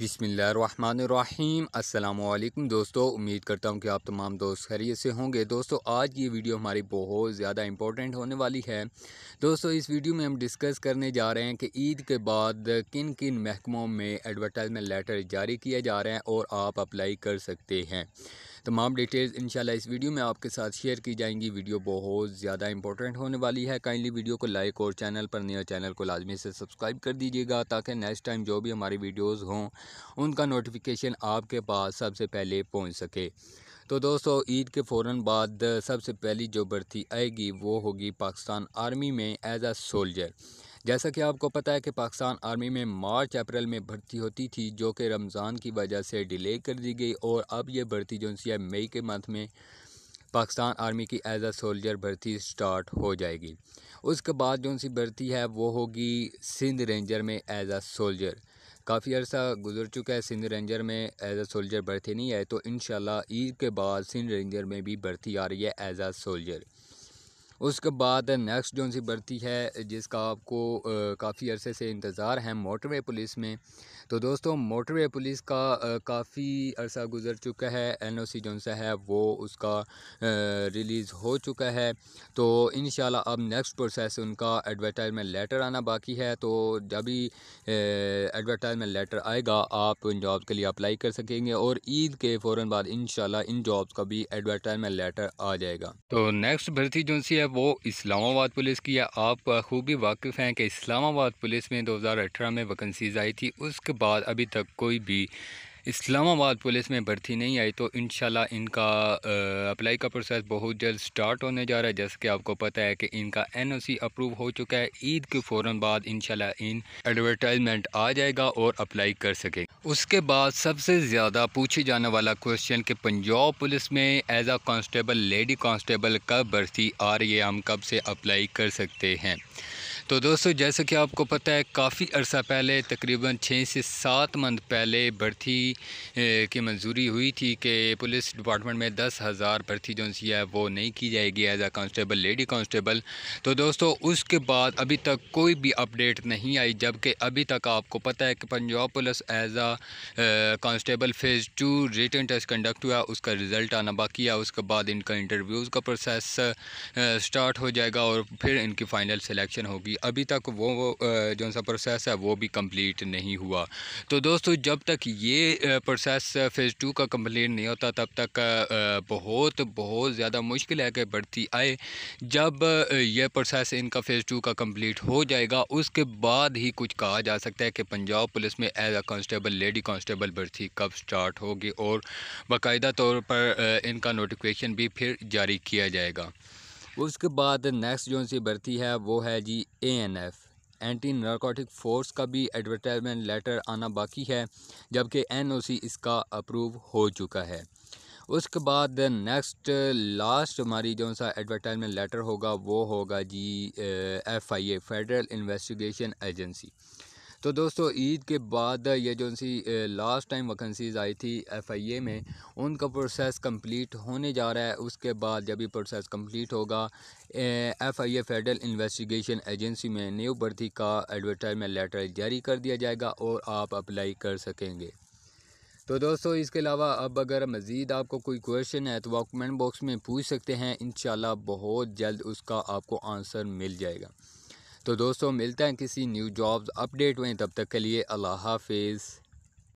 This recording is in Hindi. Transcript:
बिसमीम् अल्लाम दोस्तों उम्मीद करता हूँ कि आप तमाम दोस्त खैरियत से होंगे दोस्तों आज ये वीडियो हमारी बहुत ज़्यादा इम्पोर्टेंट होने वाली है दोस्तों इस वीडियो में हम डिस्कस करने जा रहे हैं कि ईद के बाद किन किन महकमों में एडवर्टाइजमेंट लेटर जारी किए जा रहे हैं और आप अप्लाई कर सकते हैं तमाम डिटेल्स इनशाला इस वीडियो में आपके साथ शेयर की जाएंगी वीडियो बहुत ज़्यादा इंपॉर्टेंट होने वाली है काइंडली वीडियो को लाइक और चैनल पर नया चैनल को लाजमी से सब्सक्राइब कर दीजिएगा ताकि नेक्स्ट टाइम जो भी हमारी वीडियोज़ हों उनका नोटिफिकेशन आपके पास सबसे पहले पहुँच सके तो दोस्तों ईद के फ़ौर बाद सबसे पहली जो भर्ती आएगी वो होगी पाकिस्तान आर्मी में एज अ सोल्जर जैसा कि आपको पता है कि पाकिस्तान आर्मी में मार्च अप्रैल में भर्ती होती थी जो कि रमज़ान की वजह से डिले कर दी गई और अब ये भर्ती जो है मई के मंथ में पाकिस्तान आर्मी की एज अ सोल्जर भर्ती स्टार्ट हो जाएगी उसके बाद जो सी भर्ती है वो होगी सिंध रेंजर में एज अ सोल्जर काफ़ी अर्सा गुजर चुका है सिंध रेंजर में एज अ सोल्जर भर्ती नहीं आई तो इन ईद के बाद सिंध रेंजर में भी भर्ती आ रही है एज आ सोल्जर उसके बाद नेक्स्ट जो सी भर्ती है जिसका आपको काफ़ी अरसे से इंतज़ार है मोटरवे पुलिस में तो दोस्तों मोटरवे पुलिस का काफ़ी अरसा गुजर चुका है एन ओ सी जो सा है वो उसका रिलीज़ हो चुका है तो इन अब नेक्स्ट प्रोसेस उनका एडवर्टाइजमेंट लेटर आना बाकी है तो जब भी एडवर्टाइजमेंट लेटर आएगा आप उन जॉब के लिए अप्लाई कर सकेंगे और ईद के फ़ौर बाद इन इन जॉब्स का भी एडवर्टाइजमेंट लेटर आ जाएगा तो नेक्स्ट भर्ती जो सी है वो इस्लामाबाद पुलिस की है आप खूबी वाकिफ़ हैं कि इस्लामाबाद पुलिस में 2018 में वैकेंसीज आई थी उसके बाद अभी तक कोई भी इस्लामाबाद पुलिस में भर्ती नहीं आई तो इन इनका अप्लाई का प्रोसेस बहुत जल्द स्टार्ट होने जा रहा है जैसे कि आपको पता है कि इनका एनओसी अप्रूव हो चुका है ईद के फ़ौर बाद इन इन एडवर्टाइजमेंट आ जाएगा और अप्लाई कर सके उसके बाद सबसे ज़्यादा पूछे जाने वाला क्वेश्चन कि पंजाब पुलिस में as a constable lady constable कब भर्ती आ रही है हम कब से अप्लाई कर सकते हैं तो दोस्तों जैसे कि आपको पता है काफ़ी अरसा पहले तकरीबन छः से सात मंथ पहले भर्ती की मंजूरी हुई थी कि पुलिस डिपार्टमेंट में दस हज़ार भर्ती जो सी है वो नहीं की जाएगी as a constable lady constable तो दोस्तों उसके बाद अभी तक कोई भी अपडेट नहीं आई जबकि अभी तक आपको पता है कि Punjab police as a constable phase two written test conduct हुआ उसका रिज़ल्ट आना बाकी है उसके बाद इनका इंटरव्यूज़ का प्रोसेस स्टार्ट हो जाएगा और फिर इनकी फ़ाइनल सिलेक्शन होगी अभी तक वो, वो जो सा प्रोसेस है वो भी कंप्लीट नहीं हुआ तो दोस्तों जब तक ये प्रोसेस फ़ेज़ टू का कंप्लीट नहीं होता तब तक बहुत बहुत ज़्यादा मुश्किल है कि बढ़ती आए जब यह प्रोसेस इनका फ़ेज़ टू का कंप्लीट हो जाएगा उसके बाद ही कुछ कहा जा सकता है कि पंजाब पुलिस में as a constable lady constable भर्ती कब स्टार्ट होगी और बाकायदा तौर पर इनका नोटिफिकेशन भी फिर जारी किया जाएगा उसके बाद नेक्स्ट जो सी भर्ती है वो है जी A N F anti narcotic force का भी एडवर्टाइजमेंट लेटर आना बाकी है जबकि एन ओ सी इसका अप्रूव हो चुका है उसके बाद नेक्स्ट लास्ट हमारी जो सा एडवर्टाइजमेंट लेटर होगा वो होगा जी F I A federal investigation agency तो दोस्तों ईद के बाद ये जो सी लास्ट टाइम वैकेंसीज आई थी एफआईए में उनका प्रोसेस कंप्लीट होने जा रहा है उसके बाद जब ये प्रोसेस कंप्लीट होगा एफआईए फेडरल इन्वेस्टिगेशन एजेंसी में न्यू भर्ती का एडवर्टाइजमेंट लेटर जारी कर दिया जाएगा और आप अप्लाई कर सकेंगे तो दोस्तों इसके अलावा अब अगर मज़ीद आपको कोई क्वेश्चन है तो कमेंट बॉक्स में पूछ सकते हैं इन बहुत जल्द उसका आपको आंसर मिल जाएगा तो दोस्तों मिलते हैं किसी न्यू जॉब्स अपडेट में तब तक के लिए अल्लाह हाफिज़